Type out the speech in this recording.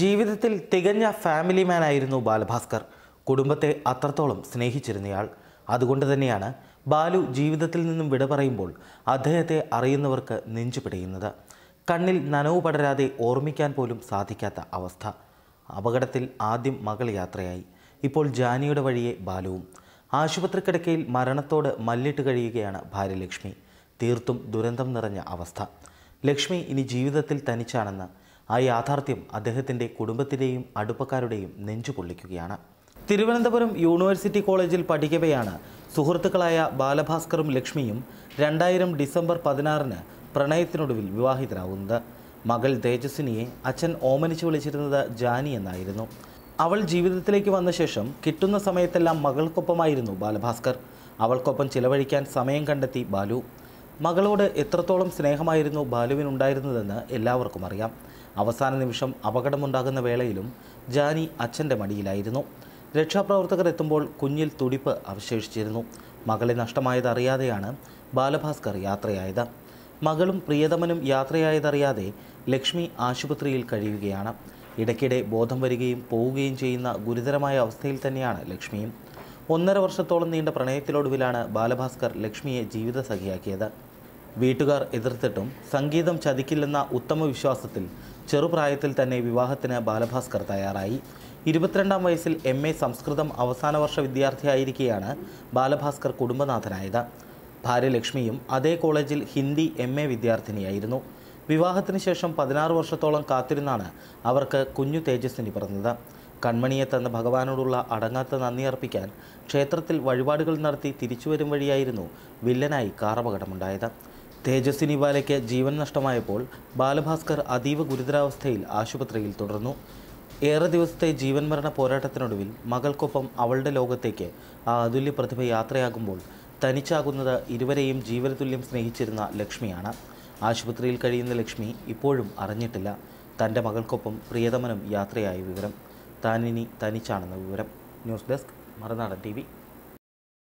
ജീവിതത്തിൽ തികഞ്ഞ ഫാമിലി ആയിരുന്നു ബാലഭാസ്കർ കുടുംബത്തെ അത്രത്തോളം സ്നേഹിച്ചിരുന്നയാൾ അതുകൊണ്ട് തന്നെയാണ് ബാലു ജീവിതത്തിൽ നിന്നും വിട പറയുമ്പോൾ അദ്ദേഹത്തെ അറിയുന്നവർക്ക് നെഞ്ചു പിടയുന്നത് കണ്ണിൽ നനവ് പടരാതെ ഓർമ്മിക്കാൻ പോലും സാധിക്കാത്ത അവസ്ഥ അപകടത്തിൽ ആദ്യം മകൾ യാത്രയായി ഇപ്പോൾ ജാനിയുടെ വഴിയെ ബാലുവും ആശുപത്രി കിടക്കയിൽ മരണത്തോട് മല്ലിട്ട് കഴിയുകയാണ് ഭാര്യ ലക്ഷ്മി തീർത്തും ദുരന്തം നിറഞ്ഞ അവസ്ഥ ലക്ഷ്മി ഇനി ജീവിതത്തിൽ തനിച്ചാണെന്ന് ആ യാഥാർത്ഥ്യം അദ്ദേഹത്തിൻ്റെ കുടുംബത്തിലെയും അടുപ്പക്കാരുടെയും നെഞ്ചു പൊള്ളിക്കുകയാണ് തിരുവനന്തപുരം യൂണിവേഴ്സിറ്റി കോളേജിൽ പഠിക്കവെയാണ് സുഹൃത്തുക്കളായ ബാലഭാസ്കറും ലക്ഷ്മിയും രണ്ടായിരം ഡിസംബർ പതിനാറിന് പ്രണയത്തിനൊടുവിൽ വിവാഹിതരാകുന്നത് മകൾ തേജസ്വിനിയെ അച്ഛൻ ഓമനിച്ചു വിളിച്ചിരുന്നത് ജാനി എന്നായിരുന്നു അവൾ ജീവിതത്തിലേക്ക് വന്ന ശേഷം കിട്ടുന്ന സമയത്തെല്ലാം മകൾക്കൊപ്പമായിരുന്നു ബാലഭാസ്കർ അവൾക്കൊപ്പം ചിലവഴിക്കാൻ സമയം കണ്ടെത്തി ബാലു മകളോട് എത്രത്തോളം സ്നേഹമായിരുന്നു ബാലുവിനുണ്ടായിരുന്നതെന്ന് എല്ലാവർക്കും അറിയാം അവസാന നിമിഷം അപകടമുണ്ടാകുന്ന വേളയിലും ജാനി അച്ഛൻ്റെ മടിയിലായിരുന്നു രക്ഷാപ്രവർത്തകർ എത്തുമ്പോൾ കുഞ്ഞിൽ തുടിപ്പ് അവശേഷിച്ചിരുന്നു മകളെ നഷ്ടമായതറിയാതെയാണ് ബാലഭാസ്കർ യാത്രയായത് മകളും പ്രിയതമനും യാത്രയായതറിയാതെ ലക്ഷ്മി ആശുപത്രിയിൽ കഴിയുകയാണ് ഇടയ്ക്കിടെ ബോധം വരികയും പോവുകയും ചെയ്യുന്ന ഗുരുതരമായ അവസ്ഥയിൽ തന്നെയാണ് ലക്ഷ്മിയും ഒന്നര വർഷത്തോളം നീണ്ട പ്രണയത്തിലൊടുവിലാണ് ബാലഭാസ്കർ ലക്ഷ്മിയെ ജീവിതസഖിയാക്കിയത് വീട്ടുകാർ എതിർത്തിട്ടും സംഗീതം ചതിക്കില്ലെന്ന ഉത്തമ വിശ്വാസത്തിൽ ചെറുപ്രായത്തിൽ തന്നെ വിവാഹത്തിന് ബാലഭാസ്കർ തയ്യാറായി ഇരുപത്തിരണ്ടാം വയസ്സിൽ എം എ സംസ്കൃതം അവസാന വർഷ വിദ്യാർത്ഥിയായിരിക്കെയാണ് ബാലഭാസ്കർ കുടുംബനാഥനായത് ഭാര്യ ലക്ഷ്മിയും അതേ കോളേജിൽ ഹിന്ദി എം എ വിദ്യാർത്ഥിനിയായിരുന്നു വിവാഹത്തിന് ശേഷം പതിനാറ് വർഷത്തോളം കാത്തിരുന്നാണ് അവർക്ക് കുഞ്ഞു തേജസ്വിനി പിറന്നത് കൺമണിയെ തന്ന ഭഗവാനോടുള്ള അടങ്ങാത്ത നന്ദി അർപ്പിക്കാൻ ക്ഷേത്രത്തിൽ വഴിപാടുകൾ നടത്തി തിരിച്ചുവരും വഴിയായിരുന്നു വില്ലനായി കാറപകടമുണ്ടായത് തേജസ്വിനി ബാലയ്ക്ക് ജീവൻ നഷ്ടമായപ്പോൾ ബാലഭാസ്കർ അതീവ ഗുരുതരാവസ്ഥയിൽ ആശുപത്രിയിൽ തുടർന്നു ഏറെ ദിവസത്തെ ജീവൻ മരണ പോരാട്ടത്തിനൊടുവിൽ മകൾക്കൊപ്പം അവളുടെ ലോകത്തേക്ക് ആ അതുല്യ പ്രതിഭ യാത്രയാകുമ്പോൾ തനിച്ചാകുന്നത് ഇരുവരെയും ജീവനതുല്യം സ്നേഹിച്ചിരുന്ന ലക്ഷ്മിയാണ് ആശുപത്രിയിൽ കഴിയുന്ന ലക്ഷ്മി ഇപ്പോഴും അറിഞ്ഞിട്ടില്ല തൻ്റെ മകൾക്കൊപ്പം പ്രിയതമനം യാത്രയായ വിവരം താനിനി തനിച്ചാണെന്ന വിവരം ന്യൂസ് ഡെസ്ക് മറുനാടൻ ടി